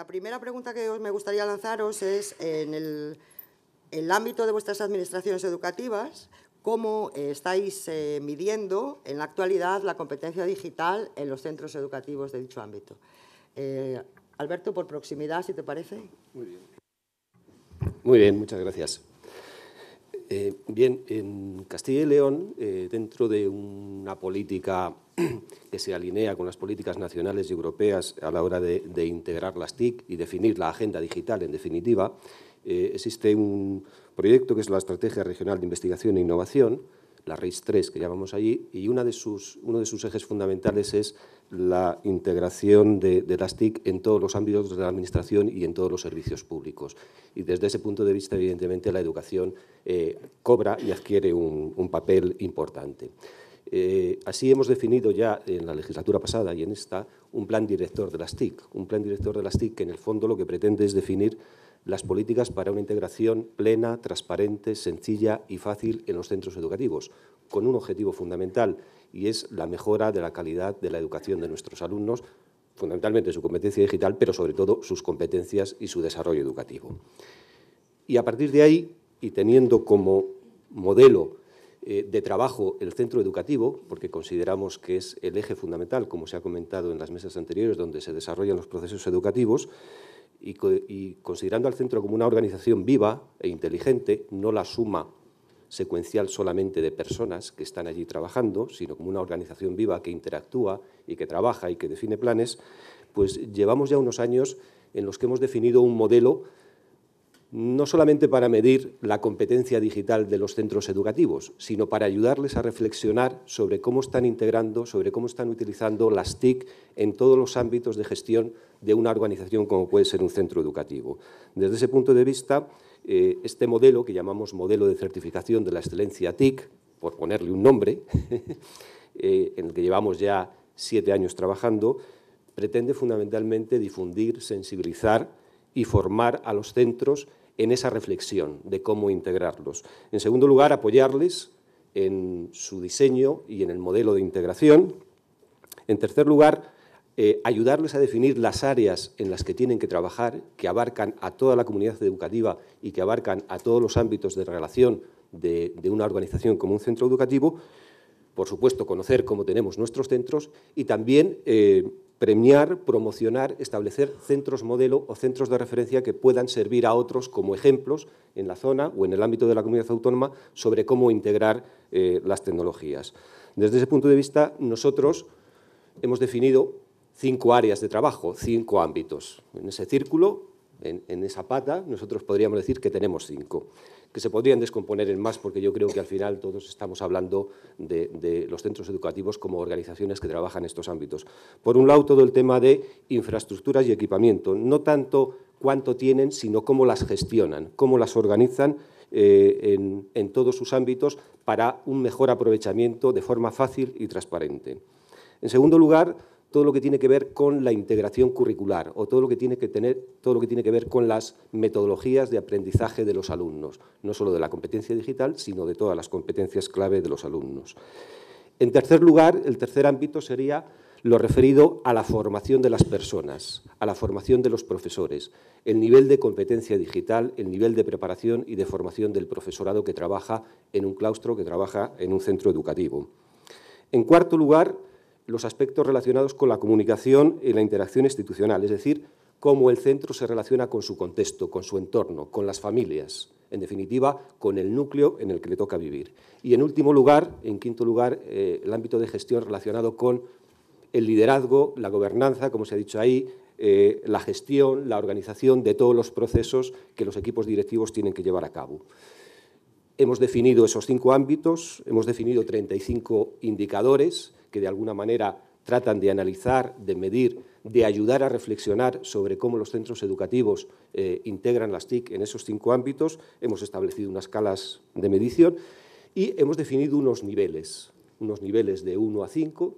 La primera pregunta que os me gustaría lanzaros es en el, ámbito de vuestras administraciones educativas, ¿cómo eh, estáis eh, midiendo en la actualidad la competencia digital en los centros educativos de dicho ámbito? Eh, Alberto, por proximidad, si te parece. Muy bien. Muy bien, muchas gracias. Eh, bien, en Castilla y León, eh, dentro de una política que se alinea con las políticas nacionales y europeas a la hora de, integrar las TIC y definir la agenda digital, en definitiva, eh, existe un proyecto que es la Estrategia Regional de Investigación e Innovación, la RIS-3 que llamamos allí, y una de sus, uno de sus ejes fundamentales es la integración de, de, las TIC en todos los ámbitos de la Administración y en todos los servicios públicos. Y desde ese punto de vista, evidentemente, la educación eh, cobra y adquiere un, papel importante. Eh, así hemos definido ya en la legislatura pasada y en esta un plan director de las TIC, un plan director de las TIC que en el fondo lo que pretende es definir las políticas para una integración plena, transparente, sencilla y fácil en los centros educativos, con un objetivo fundamental y es la mejora de la calidad de la educación de nuestros alumnos, fundamentalmente su competencia digital, pero sobre todo sus competencias y su desarrollo educativo. Y a partir de ahí, y teniendo como modelo eh, de trabajo el centro educativo, porque consideramos que es el eje fundamental, como se ha comentado en las mesas anteriores, donde se desarrollan los procesos educativos, y, considerando al centro como una organización viva e inteligente, no la suma secuencial solamente de personas que están allí trabajando, sino como una organización viva que interactúa y que trabaja y que define planes, pues llevamos ya unos años en los que hemos definido un modelo no solamente para medir la competencia digital de los centros educativos, sino para ayudarles a reflexionar sobre cómo están integrando, sobre cómo están utilizando las TIC en todos los ámbitos de gestión de una organización como puede ser un centro educativo. Desde ese punto de vista, eh, este modelo, que llamamos modelo de certificación de la excelencia TIC, por ponerle un nombre, eh, en el que llevamos ya siete años trabajando, pretende fundamentalmente difundir, sensibilizar y formar a los centros en esa reflexión de cómo integrarlos. En segundo lugar, apoyarles en su diseño y en el modelo de integración. En tercer lugar, eh, ayudarles a definir las áreas en las que tienen que trabajar, que abarcan a toda la comunidad educativa y que abarcan a todos los ámbitos de relación de, una organización como un centro educativo. Por supuesto, conocer cómo tenemos nuestros centros y también eh, premiar, promocionar, establecer centros modelo o centros de referencia que puedan servir a otros como ejemplos en la zona o en el ámbito de la comunidad autónoma sobre cómo integrar eh, las tecnologías. Desde ese punto de vista, nosotros hemos definido cinco áreas de trabajo, cinco ámbitos. En ese círculo, en, en esa pata, nosotros podríamos decir que tenemos cinco que se podrían descomponer en más, porque yo creo que al final todos estamos hablando de, los centros educativos como organizaciones que trabajan en estos ámbitos. Por un lado, todo el tema de infraestructuras y equipamiento, no tanto cuánto tienen, sino cómo las gestionan, cómo las organizan eh, en, todos sus ámbitos para un mejor aprovechamiento de forma fácil y transparente. En segundo lugar, todo lo que tiene que ver con la integración curricular o todo lo que tiene que tener todo lo que tiene que ver con las metodologías de aprendizaje de los alumnos, no solo de la competencia digital, sino de todas las competencias clave de los alumnos. En tercer lugar, el tercer ámbito sería lo referido a la formación de las personas, a la formación de los profesores, el nivel de competencia digital, el nivel de preparación y de formación del profesorado que trabaja en un claustro, que trabaja en un centro educativo. En cuarto lugar, los aspectos relacionados con la comunicación y la interacción institucional, es decir, cómo el centro se relaciona con su contexto, con su entorno, con las familias, en definitiva, con el núcleo en el que le toca vivir. Y en último lugar, en quinto lugar, eh, el ámbito de gestión relacionado con el liderazgo, la gobernanza, como se ha dicho ahí, eh, la gestión, la organización de todos los procesos que los equipos directivos tienen que llevar a cabo. Hemos definido esos cinco ámbitos, hemos definido 35 indicadores, que de alguna manera tratan de analizar, de medir, de ayudar a reflexionar sobre cómo los centros educativos eh, integran las TIC en esos cinco ámbitos. Hemos establecido unas escalas de medición y hemos definido unos niveles, unos niveles de 1 a 5,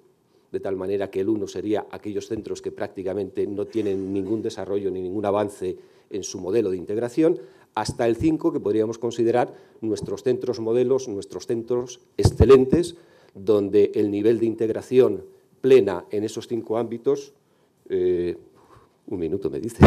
de tal manera que el 1 sería aquellos centros que prácticamente no tienen ningún desarrollo ni ningún avance en su modelo de integración, hasta el 5 que podríamos considerar nuestros centros modelos, nuestros centros excelentes, donde el nivel de integración plena en esos cinco ámbitos, eh, un minuto me dice,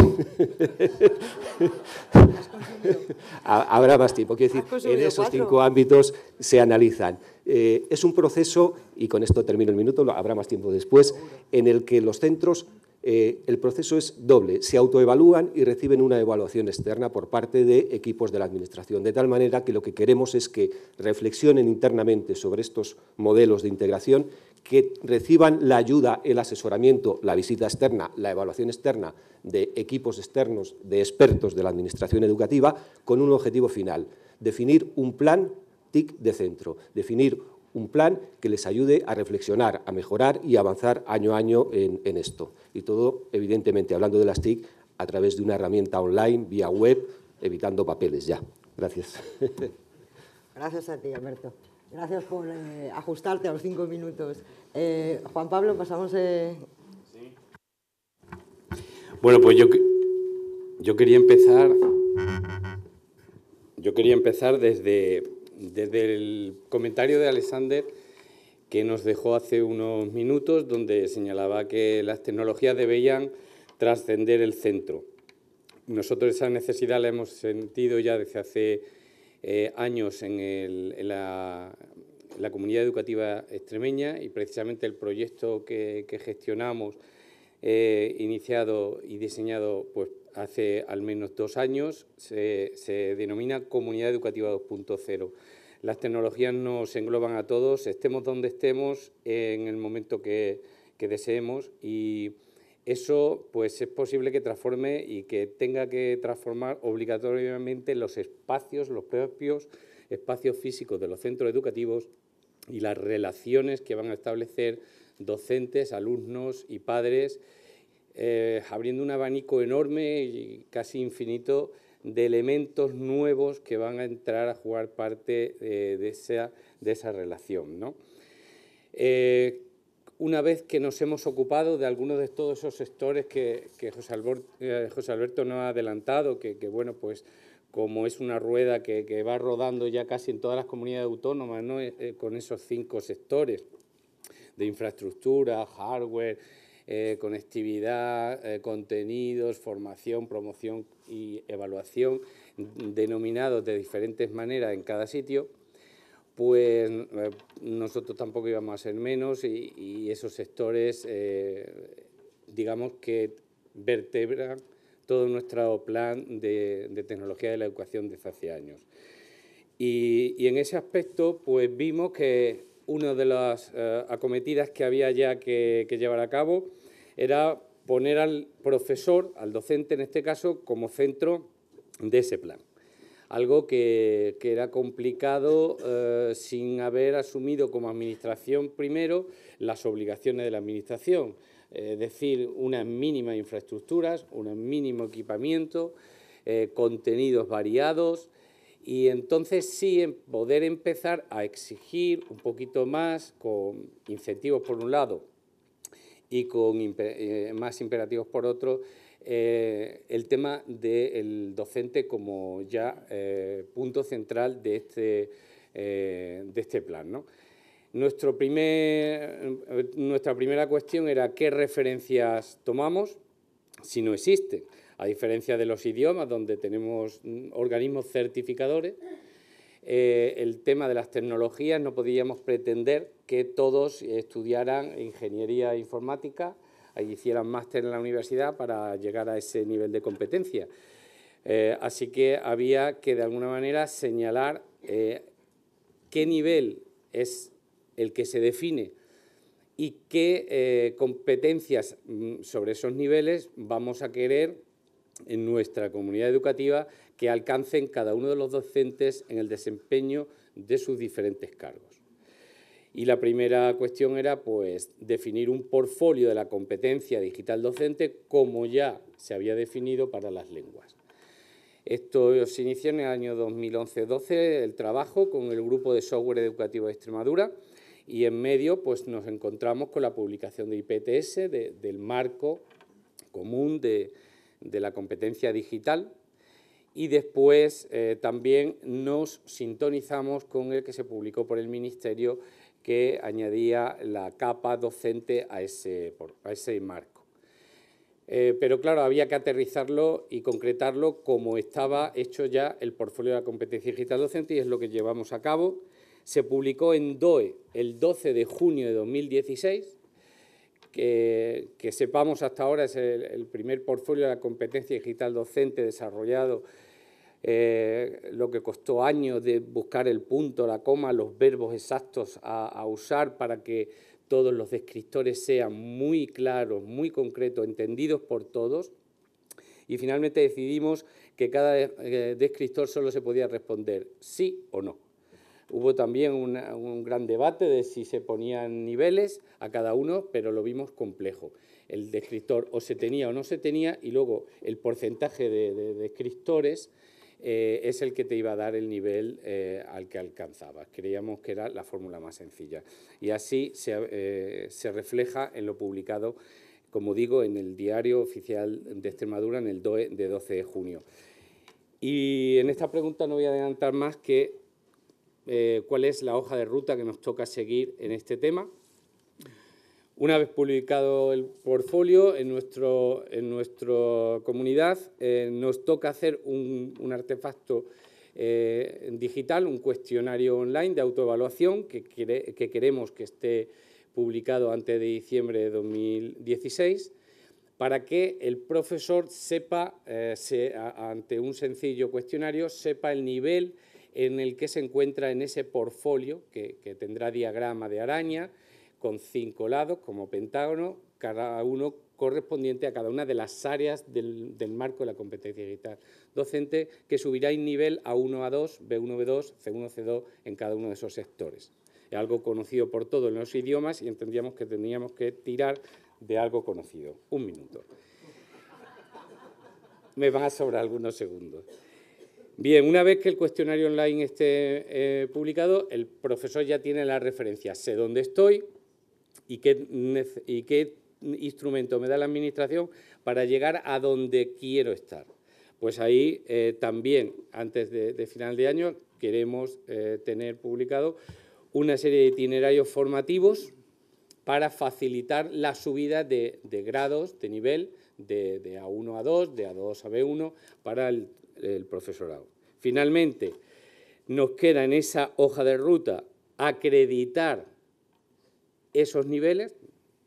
habrá más tiempo, quiero decir, en esos cinco ámbitos se analizan. Eh, es un proceso, y con esto termino el minuto, habrá más tiempo después, en el que los centros eh, el proceso es doble. Se autoevalúan y reciben una evaluación externa por parte de equipos de la Administración, de tal manera que lo que queremos es que reflexionen internamente sobre estos modelos de integración, que reciban la ayuda, el asesoramiento, la visita externa, la evaluación externa de equipos externos, de expertos de la Administración educativa, con un objetivo final, definir un plan TIC de centro, definir un plan que les ayude a reflexionar, a mejorar y avanzar año a año en, esto. Y todo, evidentemente, hablando de las TIC, a través de una herramienta online, vía web, evitando papeles ya. Gracias. Gracias a ti, Alberto. Gracias por eh, ajustarte a los cinco minutos. Eh, Juan Pablo, pasamos... Eh. Bueno, pues yo, yo quería empezar... Yo quería empezar desde, desde el comentario de Alexander que nos dejó hace unos minutos, donde señalaba que las tecnologías debían trascender el centro. Nosotros esa necesidad la hemos sentido ya desde hace eh, años en, la, comunidad educativa extremeña y precisamente el proyecto que, gestionamos, eh, iniciado y diseñado pues, hace al menos dos años, se, denomina Comunidad Educativa 2.0. Las tecnologías nos engloban a todos, estemos donde estemos, en el momento que, que deseemos y eso pues es posible que transforme y que tenga que transformar obligatoriamente los espacios, los propios espacios físicos de los centros educativos y las relaciones que van a establecer docentes, alumnos y padres eh, abriendo un abanico enorme y casi infinito de elementos nuevos que van a entrar a jugar parte eh, de, esa, de, esa, relación. ¿no? Eh, una vez que nos hemos ocupado de algunos de todos esos sectores que, José, Alberto, nos ha adelantado, que, bueno, pues como es una rueda que, va rodando ya casi en todas las comunidades autónomas, con esos cinco sectores de infraestructura, hardware, eh, conectividad, eh, contenidos, formación, promoción y evaluación, denominados de diferentes maneras en cada sitio, pues eh, nosotros tampoco íbamos a ser menos y, esos sectores, digamos que vertebran todo nuestro plan de, tecnología de la educación desde hace años. Y, y, en ese aspecto, pues vimos que una de las eh, acometidas que había ya que, llevar a cabo era poner al profesor, al docente en este caso, como centro de ese plan. Algo que, era complicado eh, sin haber asumido como administración primero las obligaciones de la administración, eh, es decir, unas mínimas infraestructuras, un mínimo equipamiento, contenidos variados, y entonces sí poder empezar a exigir un poquito más con incentivos por un lado y con eh, más imperativos por otro, eh, el tema del docente como ya eh, punto central de este, este plan. nuestra primera cuestión era qué referencias tomamos si no existen a diferencia de los idiomas, donde tenemos mm, organismos certificadores, eh, el tema de las tecnologías no podíamos pretender que todos estudiaran ingeniería informática e hicieran máster en la universidad para llegar a ese nivel de competencia. Eh, así que había que, de alguna manera, señalar eh, qué nivel es el que se define y qué competencias mm, sobre esos niveles vamos a querer en nuestra comunidad educativa que alcancen cada uno de los docentes en el desempeño de sus diferentes cargos. Y la primera cuestión era pues, definir un portfolio de la competencia digital docente como ya se había definido para las lenguas. Esto se inició en el año 2011-12, el trabajo con el grupo de software educativo de Extremadura y en medio pues, nos encontramos con la publicación de IPTS, del marco común de, de la competencia digital y después eh, también nos sintonizamos con el que se publicó por el Ministerio que añadía la capa docente a ese, marco. Eh, pero claro, había que aterrizarlo y concretarlo como estaba hecho ya el portfolio de la competencia digital docente y es lo que llevamos a cabo. Se publicó en DOE el 12 de junio de 2016 que, sepamos hasta ahora es el, primer portfolio de la competencia digital docente desarrollado, eh, lo que costó años de buscar el punto, la coma, los verbos exactos a, a usar para que todos los descriptores sean muy claros, muy concretos, entendidos por todos y finalmente decidimos que cada eh, descriptor solo se podía responder sí o no. Hubo también un gran debate de si se ponían niveles a cada uno, pero lo vimos complejo. El descriptor o se tenía o no se tenía y luego el porcentaje de, descriptores eh, es el que te iba a dar el nivel eh, al que alcanzabas. Creíamos que era la fórmula más sencilla. Y así se, eh, se refleja en lo publicado, como digo, en el diario oficial de Extremadura en el DOE de 12 de junio. Y en esta pregunta no voy a adelantar más que eh, cuál es la hoja de ruta que nos toca seguir en este tema. Una vez publicado el portfolio en, nuestra comunidad, eh, nos toca hacer un, artefacto eh, digital, un cuestionario online de autoevaluación que, queremos que esté publicado antes de diciembre de 2016 para que el profesor sepa, ante un sencillo cuestionario, sepa el nivel en el que se encuentra en ese portfolio que, tendrá diagrama de araña con cinco lados como pentágono, cada uno correspondiente a cada una de las áreas del, marco de la competencia digital docente que subirá en nivel A1, A2, B1, B2, C1, C2 en cada uno de esos sectores. Es algo conocido por todos en los idiomas y entendíamos que teníamos que tirar de algo conocido. Un minuto. Me van a sobrar algunos segundos. Bien, una vez que el cuestionario online esté eh, publicado, el profesor ya tiene la referencia, sé dónde estoy y qué, instrumento me da la Administración para llegar a donde quiero estar. Pues ahí eh, también, antes de, final de año, queremos eh, tener publicado una serie de itinerarios formativos para facilitar la subida de, grados, de nivel, de, A1 a 2, de A2 a B1, para el, el profesorado. Finalmente, nos queda en esa hoja de ruta acreditar esos niveles,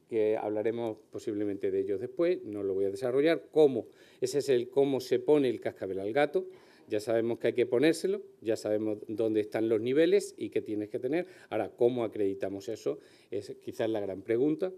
que hablaremos posiblemente de ellos después, no lo voy a desarrollar, cómo, ese es el cómo se pone el cascabel al gato, ya sabemos que hay que ponérselo, ya sabemos dónde están los niveles y qué tienes que tener, ahora cómo acreditamos eso es quizás la gran pregunta.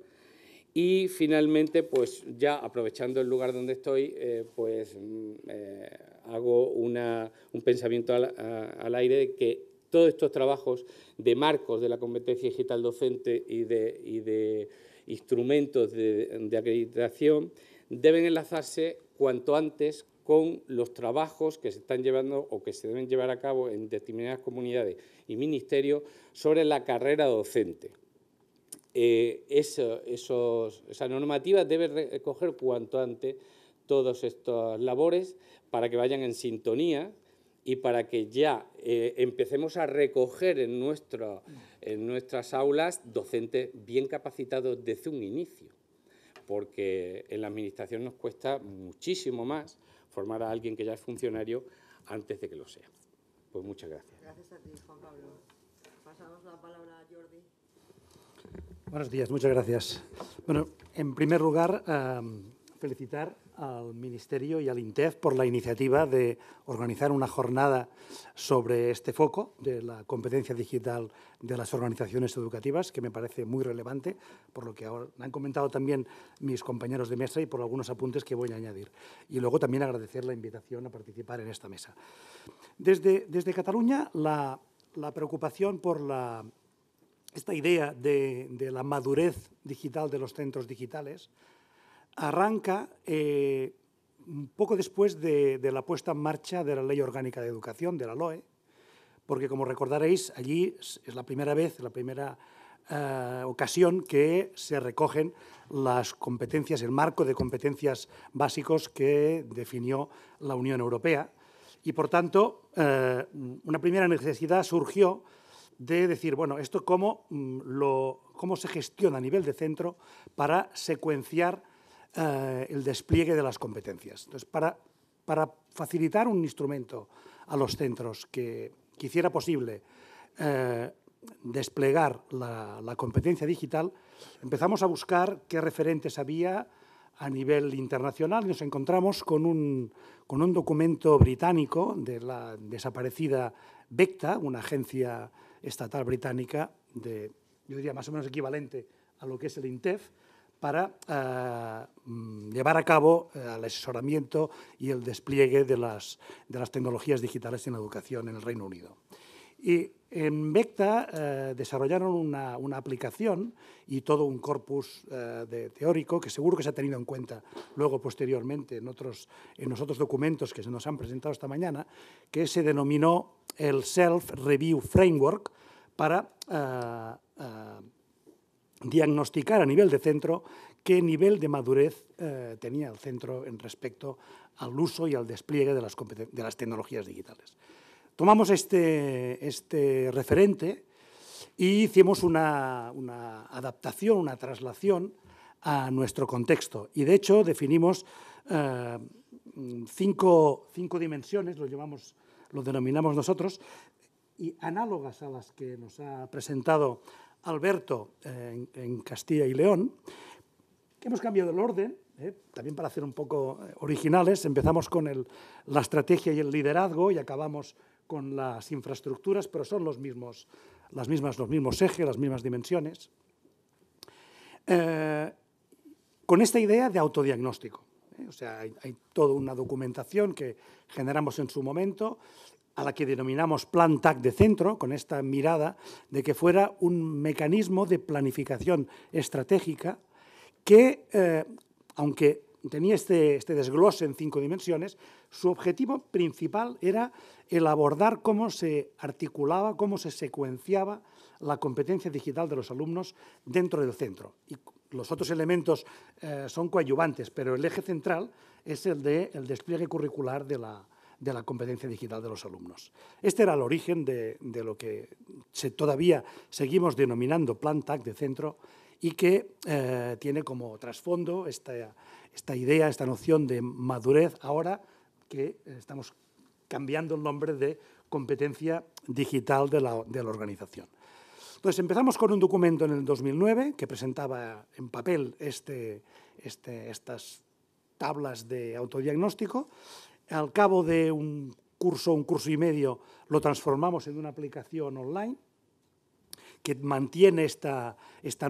Y finalmente, pues ya aprovechando el lugar donde estoy, eh, pues mm, eh, hago un pensamiento al, aire de que todos estos trabajos de marcos de la competencia digital docente y de, instrumentos de, acreditación deben enlazarse cuanto antes con los trabajos que se están llevando o que se deben llevar a cabo en determinadas comunidades y ministerios sobre la carrera docente. Eh, esa normativa debe recoger cuanto antes todas estas labores para que vayan en sintonía y para que ya eh, empecemos a recoger en, nuestro, en nuestras aulas docentes bien capacitados desde un inicio, porque en la Administración nos cuesta muchísimo más formar a alguien que ya es funcionario antes de que lo sea. Pues muchas gracias. Gracias a ti, Juan Pablo. Pasamos la palabra a Jordi. Buenos días, muchas gracias. Bueno, en primer lugar, eh, felicitar al Ministerio y al INTEF por la iniciativa de organizar una jornada sobre este foco de la competencia digital de las organizaciones educativas, que me parece muy relevante, por lo que ahora han comentado también mis compañeros de mesa y por algunos apuntes que voy a añadir. Y luego también agradecer la invitación a participar en esta mesa. Desde, desde Cataluña, la, preocupación por esta idea de, de, la madurez digital de los centros digitales arranca eh, un poco después de, la puesta en marcha de la Ley Orgánica de Educación, de la LOE, porque como recordaréis, allí es la primera vez, la primera eh, ocasión que se recogen las competencias, el marco de competencias básicos que definió la Unión Europea. Y por tanto, eh, una primera necesidad surgió de decir, bueno, esto cómo mm, se gestiona a nivel de centro para secuenciar eh, el despliegue de las competencias. Entonces, para, facilitar un instrumento a los centros que, quisiera posible eh, desplegar la, competencia digital, empezamos a buscar qué referentes había a nivel internacional. Nos encontramos con un, con un documento británico de la desaparecida BECTA, una agencia estatal británica de, yo diría, más o menos equivalente a lo que es el INTEF, para eh, mm, llevar a cabo eh, el asesoramiento y el despliegue de las, de las, tecnologías digitales en la educación en el Reino Unido. Y en VECTA eh, desarrollaron una, una, aplicación y todo un corpus de, teórico que seguro que se ha tenido en cuenta luego posteriormente en, otros, en los otros documentos que se nos han presentado esta mañana, que se denominó el Self-Review Framework para diagnosticar a nivel de centro qué nivel de madurez eh, tenía el centro en respecto al uso y al despliegue de las, tecnologías digitales. Tomamos este, este referente y e hicimos una, adaptación, una traslación a nuestro contexto. Y de hecho definimos eh, cinco, dimensiones, lo, lo denominamos nosotros, y análogas a las que nos ha presentado Alberto eh, en, Castilla y León, que hemos cambiado el orden, eh, también para hacer un poco eh, originales. Empezamos con la estrategia y el liderazgo y acabamos con las infraestructuras, pero son los mismos, las mismas, los mismos ejes, las mismas dimensiones. con esta idea de autodiagnóstico. O sea, hay, toda una documentación que generamos en su momento a la que denominamos Plan TAC de centro, con esta mirada de que fuera un mecanismo de planificación estratégica que, eh, aunque tenía este, este desglose en cinco dimensiones, su objetivo principal era el abordar cómo se articulaba, cómo se secuenciaba la competencia digital de los alumnos dentro del centro. Y los otros elementos eh, son coadyuvantes, pero el eje central es el del el despliegue curricular de la, de la competencia digital de los alumnos. Este era el origen de, lo que todavía seguimos denominando Plan TAC de centro y que eh, tiene como trasfondo esta, esta idea, esta noción de madurez ahora que estamos cambiando el nombre de competencia digital de la, organización. Entonces empezamos con un documento en el 2009 que presentaba en papel este, este estas tablas de autodiagnóstico al cabo de un curso, un curso y medio, lo transformamos en una aplicación online que mantiene esta,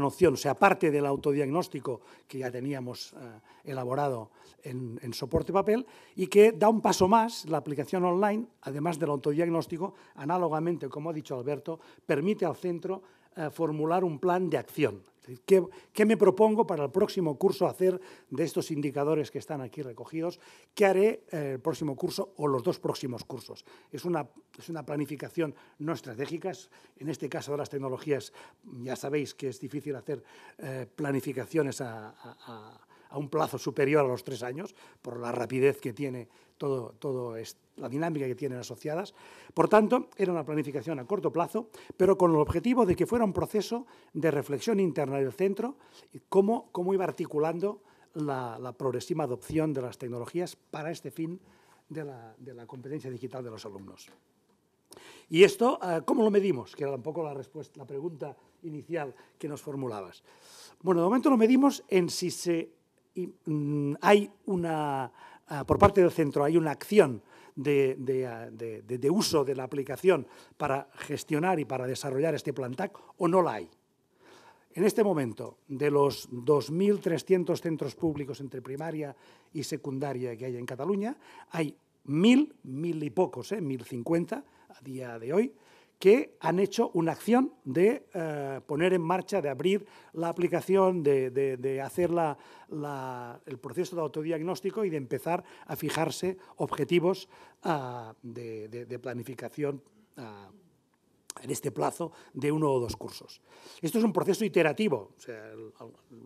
noción, o sea, parte del autodiagnóstico que ya teníamos eh, elaborado en, en, soporte papel, y que da un paso más, la aplicación online, además del autodiagnóstico, análogamente, como ha dicho Alberto, permite al centro eh, formular un plan de acción. ¿Qué, me propongo para el próximo curso hacer de estos indicadores que están aquí recogidos? ¿Qué haré eh, el próximo curso o los dos próximos cursos? Es una, es una planificación no estratégica. En este caso de las tecnologías, ya sabéis que es difícil hacer eh, planificaciones a un plazo superior a los tres años por la rapidez que tiene todo, la dinámica que tienen asociadas. Por tanto, era una planificación a corto plazo, pero con el objetivo de que fuera un proceso de reflexión interna del centro y cómo, iba articulando la, progresiva adopción de las tecnologías para este fin de la, competencia digital de los alumnos. Y esto, eh, ¿cómo lo medimos? Que era un poco la, respuesta, la pregunta inicial que nos formulabas. Bueno, de momento lo medimos en si se, mm, hay una Ah, por parte del centro hay una acción ah, de, uso de la aplicación para gestionar y para desarrollar este plan TAC o no la hay. En este momento, de los 2.300 centros públicos entre primaria y secundaria que hay en Cataluña, hay mil, mil y pocos, eh, mil 1.050 a día de hoy, que han hecho una acción de eh, poner en marcha, de abrir la aplicación, de, hacer el proceso de autodiagnóstico y de empezar a fijarse objetivos ah, de, planificación. Ah, en este plazo de uno o dos cursos. Esto es un proceso iterativo.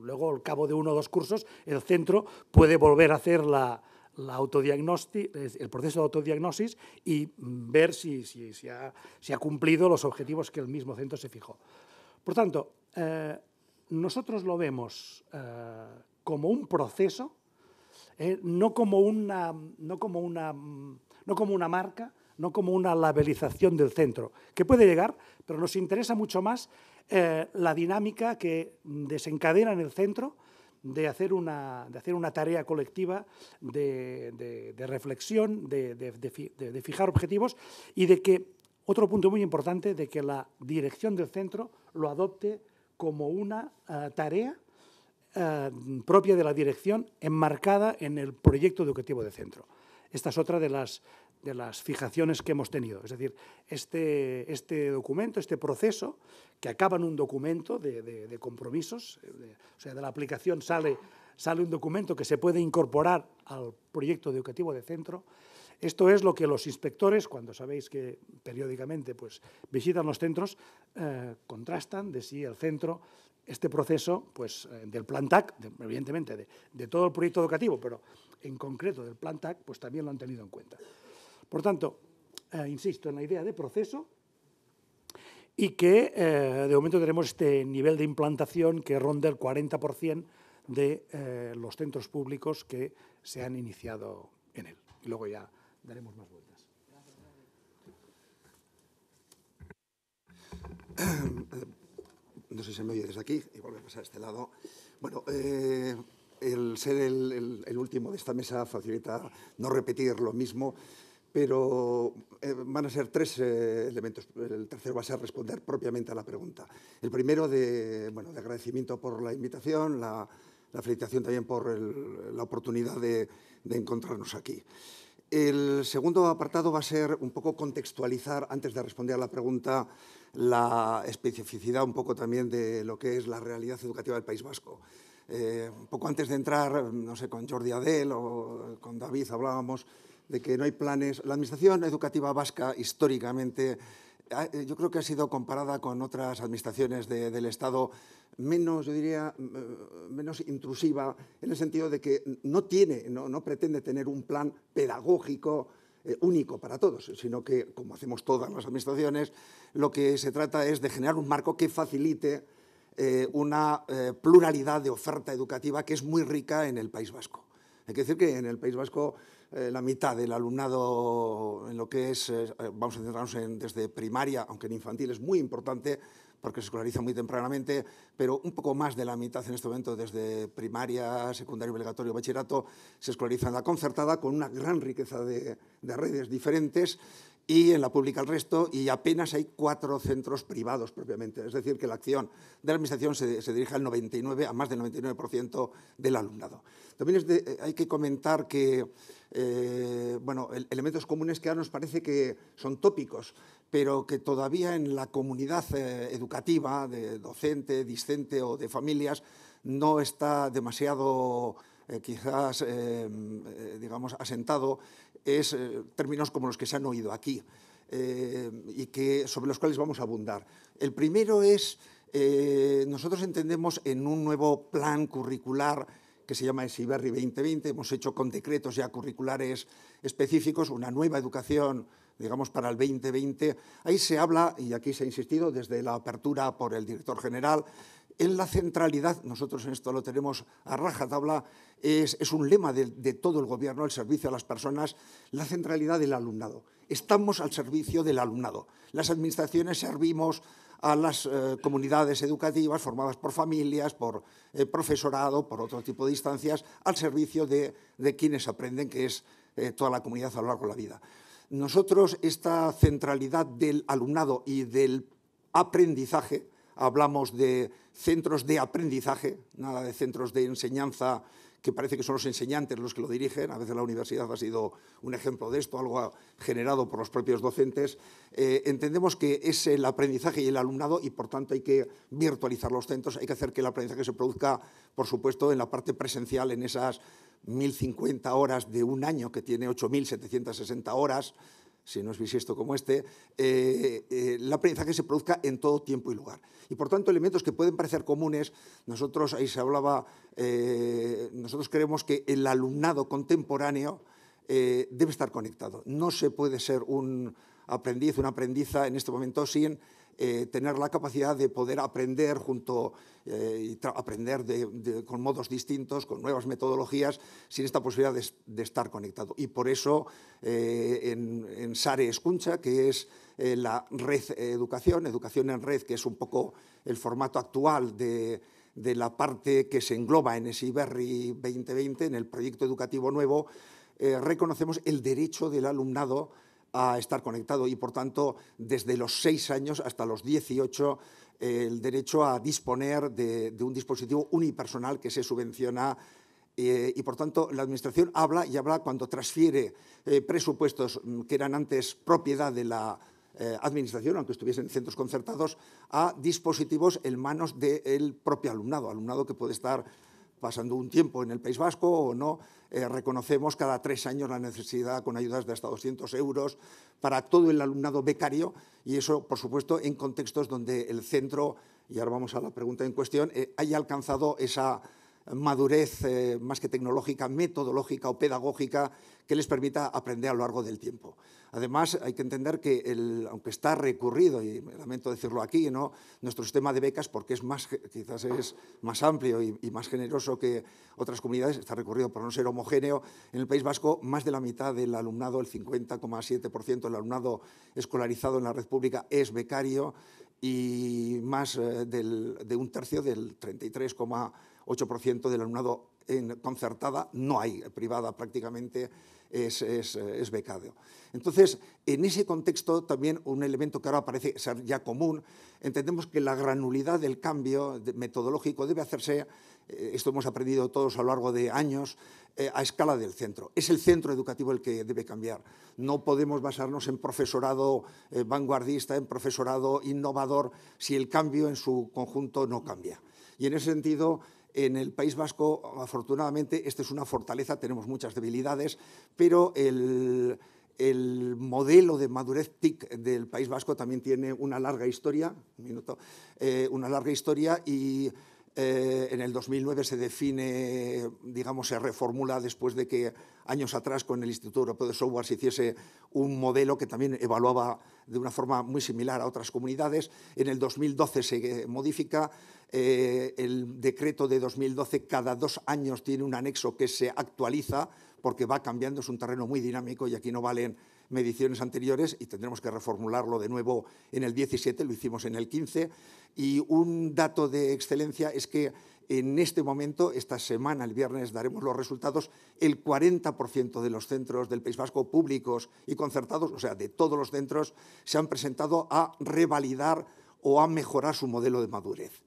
luego, al cabo de uno o dos cursos, el centro puede volver a hacer la, la el proceso de autodiagnosis y ver si, si, ha, cumplido los objetivos que el mismo centro se fijó. Por tanto, eh, nosotros lo vemos eh, como un proceso, eh, no, como una, como no como una marca, no como una labelización del centro, que puede llegar, pero nos interesa mucho más la dinámica que desencadena en el centro de hacer una, de hacer una tarea colectiva de, reflexión, de fijar objetivos y de que, otro punto muy importante, de que la dirección del centro lo adopte como una eh, tarea eh, propia de la dirección enmarcada en el proyecto educativo de centro. Esta es otra de las de las fijaciones que hemos tenido. Es decir, este, este documento, este proceso, que acaba en un documento de, compromisos, eh, o sea, de la aplicación sale, sale un documento que se puede incorporar al proyecto educativo de centro. Esto es lo que los inspectores, cuando sabéis que periódicamente pues, visitan los centros, eh, contrastan de si el centro este proceso pues, eh, del Plan TAC, evidentemente de, de, todo el proyecto educativo, pero en concreto del Plan TAC, pues también lo han tenido en cuenta. Por tanto, eh, insisto en la idea de proceso y que eh, de momento tenemos este nivel de implantación que ronda el 40% de eh, los centros públicos que se han iniciado en él. Y luego ya daremos más vueltas. No sé si me oye desde aquí y volvemos a este lado. Bueno, el ser el, último de esta mesa facilita no repetir lo mismo pero eh, van a ser tres eh, elementos. El tercero va a ser responder propiamente a la pregunta. El primero de, bueno, de agradecimiento por la invitación, la, felicitación también por la oportunidad de, encontrarnos aquí. El segundo apartado va a ser un poco contextualizar, antes de responder a la pregunta, la especificidad un poco también de lo que es la realidad educativa del País Vasco. Eh, un poco antes de entrar, no sé, con Jordi Adel o con David hablábamos de que no hay planes. La administración educativa vasca históricamente eh, yo creo que ha sido comparada con otras administraciones del Estado menos, yo diría, eh, menos intrusiva, en el sentido de que no tiene, no, pretende tener un plan pedagógico eh, único para todos, sino que, como hacemos todas las administraciones, lo que se trata es de generar un marco que facilite una pluralidad de oferta educativa que es muy rica en el País Vasco. Hay que decir que en el País Vasco eh, la mitad del alumnado en lo que es, eh, vamos a centrarnos en, desde primaria, aunque en infantil es muy importante, porque se escolariza muy tempranamente, pero un poco más de la mitad en este momento, desde primaria, secundaria obligatorio, bachillerato, se escolariza en la concertada con una gran riqueza de, redes diferentes y en la pública el resto, y apenas hay cuatro centros privados propiamente. Es decir, que la acción de la Administración se, dirige al 99, a más del 99% del alumnado. También eh, hay que comentar que, eh, bueno, elementos comunes que ahora nos parece que son tópicos, pero que todavía en la comunidad eh, educativa, de docente, discente o de familias, no está demasiado eh, quizás, eh, digamos, asentado, es términos como los que se han oído aquí y que, sobre los cuales vamos a abundar. El primero es, nosotros entendemos en un nuevo plan curricular que se llama Esiberri 2020. Hemos hecho con decretos ya curriculares específicos una nueva educación digamos, para el 2020. Ahí se habla, y aquí se ha insistido desde la apertura por el director general, en la centralidad, nosotros en esto lo tenemos a rajatabla, es, es un lema de, todo el gobierno, el servicio a las personas, la centralidad del alumnado. Estamos al servicio del alumnado. Las administraciones servimos a las eh, comunidades educativas formadas por familias, por eh, profesorado, por otro tipo de instancias, al servicio de, quienes aprenden, que es eh, toda la comunidad a lo largo de la vida. Nosotros esta centralidad del alumnado y del aprendizaje, hablamos de centros de aprendizaje, nada de centros de enseñanza que parece que son los enseñantes los que lo dirigen, a veces la universidad ha sido un ejemplo de esto, algo generado por los propios docentes, eh, entendemos que es el aprendizaje y el alumnado y por tanto hay que virtualizar los centros, hay que hacer que el aprendizaje se produzca, por supuesto, en la parte presencial, en esas 1.050 horas de un año, que tiene 8.760 horas, si no es bisiesto como este, eh, eh, la el aprendizaje se produzca en todo tiempo y lugar. Y por tanto, elementos que pueden parecer comunes, nosotros, ahí se hablaba, eh, nosotros creemos que el alumnado contemporáneo debe estar conectado. No se puede ser un aprendiz, una aprendiza en este momento sin eh, tener la capacidad de poder aprender junto eh, y aprender con modos distintos, con nuevas metodologías, sin esta posibilidad de, estar conectado. Y por eso eh, en, Sare Escuncha, que es la red educación, educación en red, que es un poco el formato actual de, de la parte que se engloba en ese 2020, en el proyecto educativo nuevo, reconocemos el derecho del alumnado a estar conectado y, por tanto, desde los seis años hasta los 18, el derecho a disponer de, un dispositivo unipersonal que se subvenciona eh, y por tanto la Administración habla y habla cuando transfiere eh, presupuestos mm, que eran antes propiedad de la eh, Administración, aunque estuviesen en centros concertados, a dispositivos en manos del propio alumnado, alumnado que puede estar pasando un tiempo en el País Vasco o no. Eh, reconocemos cada tres años la necesidad con ayudas de hasta 200 euros para todo el alumnado becario y eso, por supuesto, en contextos donde el centro, y ahora vamos a la pregunta en cuestión, eh, haya alcanzado esa madurez eh, más que tecnológica, metodológica o pedagógica que les permita aprender a lo largo del tiempo. Además, hay que entender que, el, aunque está recurrido, y lamento decirlo aquí, ¿no? nuestro sistema de becas, porque es más, quizás es más amplio y, más generoso que otras comunidades, está recurrido por no ser homogéneo, en el País Vasco más de la mitad del alumnado, el 50,7% del alumnado escolarizado en la red pública es becario y más eh, de un tercio del 33, 8% del alumnado en concertada no hay, privada prácticamente es, es, es, becado. Entonces, en ese contexto también un elemento que ahora parece ser ya común, entendemos que la granulidad del cambio metodológico debe hacerse, eh, esto hemos aprendido todos a lo largo de años, eh, a escala del centro. Es el centro educativo el que debe cambiar. No podemos basarnos en profesorado eh, vanguardista, en profesorado innovador, si el cambio en su conjunto no cambia. Y en ese sentido, en el País Vasco, afortunadamente, esta es una fortaleza, tenemos muchas debilidades, pero el, modelo de madurez TIC del País Vasco también tiene una larga historia, un minuto, eh, una larga historia y eh, en el 2009 se define, digamos, se reformula después de que años atrás con el Instituto Europeo de Software se hiciese un modelo que también evaluaba de una forma muy similar a otras comunidades. En el 2012 se eh, modifica. Eh, el decreto de 2012 cada dos años tiene un anexo que se actualiza porque va cambiando, es un terreno muy dinámico y aquí no valen mediciones anteriores y tendremos que reformularlo de nuevo en el 17, lo hicimos en el 15. Y un dato de excelencia es que en este momento, esta semana, el viernes, daremos los resultados. El 40% de los centros del País Vasco públicos y concertados, o sea, de todos los centros, se han presentado a revalidar o a mejorar su modelo de madurez.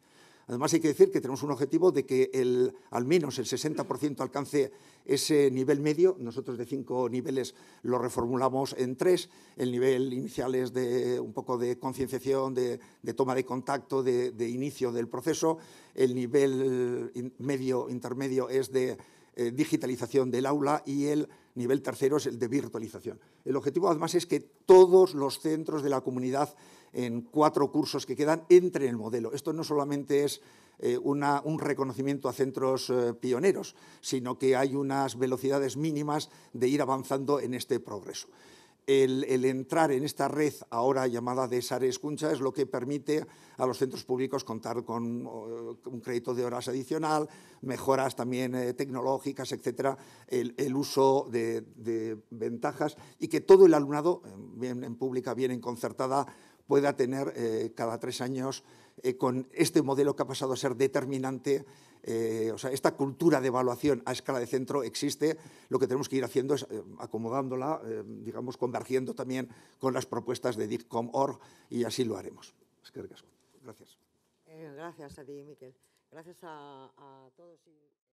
Además, hay que decir que tenemos un objetivo de que al menos el 60% alcance ese nivel medio. Nosotros de cinco niveles lo reformulamos en tres. El nivel inicial es de un poco de concienciación, de, toma de contacto, de, inicio del proceso. El nivel medio intermedio es de eh, digitalización del aula y el nivel tercero es el de virtualización. El objetivo, además, es que todos los centros de la comunidad en cuatro cursos que quedan, entre el modelo. Esto no solamente es eh, un reconocimiento a centros eh, pioneros, sino que hay unas velocidades mínimas de ir avanzando en este progreso. El, entrar en esta red ahora llamada de Sare Cuncha es lo que permite a los centros públicos contar con eh, un crédito de horas adicional, mejoras también tecnológicas, etcétera, el, uso de, de, ventajas y que todo el alumnado, en pública, bien en concertada, pueda tener eh, cada tres años eh, con este modelo que ha pasado a ser determinante. Eh, o sea, esta cultura de evaluación a escala de centro existe. Lo que tenemos que ir haciendo es acomodándola, digamos, convergiendo también con las propuestas de DICCOM.org y así lo haremos. Gracias. gracias a ti, Miquel. Gracias a, todos.